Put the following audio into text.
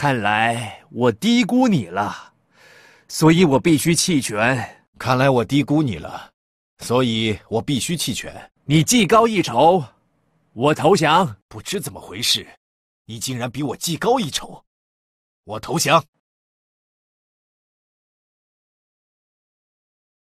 看来我低估你了，所以我必须弃权。看来我低估你了，所以我必须弃权。你技高一筹，我投降。不知怎么回事，你竟然比我技高一筹，我投降。